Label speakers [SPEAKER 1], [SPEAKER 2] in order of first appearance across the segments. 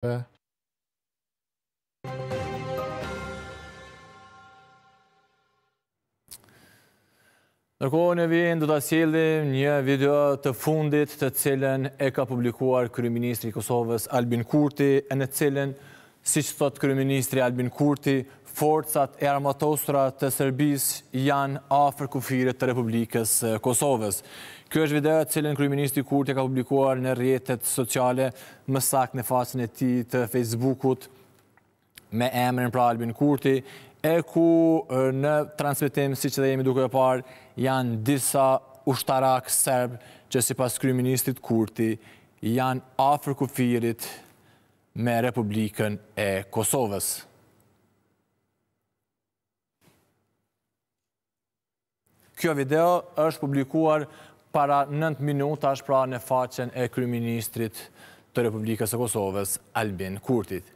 [SPEAKER 1] Nërkohë në vijen do të asjelim një video të fundit të cilën e ka publikuar Kryeministri Kosovës Albin Kurti, e në cilën, si që thotë Kryeministri Albin Kurti, forcat e armatostra të Serbis janë afer kufirit të Republikës eh, Kosovës. Kjo është video të cilën Kryministri Kurti ka publikuar në rjetet sociale mësak në fasën e ti të Facebookut me emrin pra Albin Kurti, e ku eh, në transmitim, si që dhe jemi duke e parë, janë disa ushtarak serbë që si pas Kryministrit Kurti janë afer kufirit me Republikën e Kosovës. Kjo video është publikuar para 9 minut, ashtë pra në facen e Kryministrit të Republikës e Kosovës, Albin Kurtit.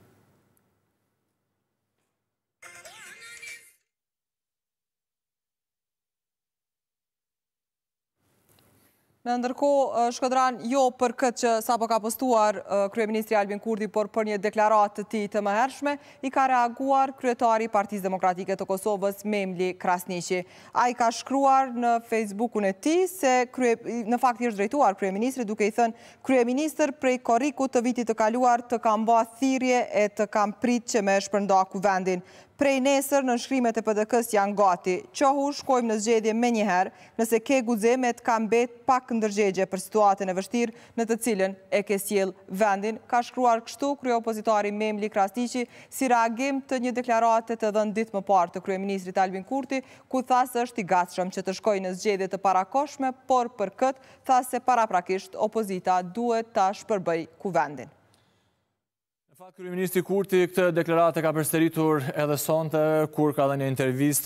[SPEAKER 2] Në ndërko, Shkodran, jo për këtë që sa po ka postuar Krye Ministri Albin Kurdi, por për një deklarat të ti të më hershme, i ka reaguar Kryetari Partiz Demokratike të Kosovës, Memli Krasnishi. A i ka shkruar në Facebook-un e ti, se në fakt i është drejtuar Krye Ministri, duke i thënë, Krye prej koriku të vitit të kaluar, të kam ba thirje e të kam prit që me shpërnda ku vendin prej nesër në shkrimet e pëdëkës janë gati. Qohu shkojmë në zgjedje me njëherë, nëse ke guzemet ka mbet pak ndërgjegje për situatën e vështirë në të cilën e ke siel vendin. Ka shkruar kështu kryo opozitari Memli Krastici si reagim të një deklaratet edhe në ditë më partë të kryo ministrit Albin Kurti, ku thasë është i gatshëm që të shkoj në zgjedje të parakoshme, por për këtë thasë se paraprakisht opozita duhet ta shpërbëj ku vendin.
[SPEAKER 1] Fatë kërëj Kurti, këtë deklarate ka përsteritur edhe sonte, kur ka dhe një intervjist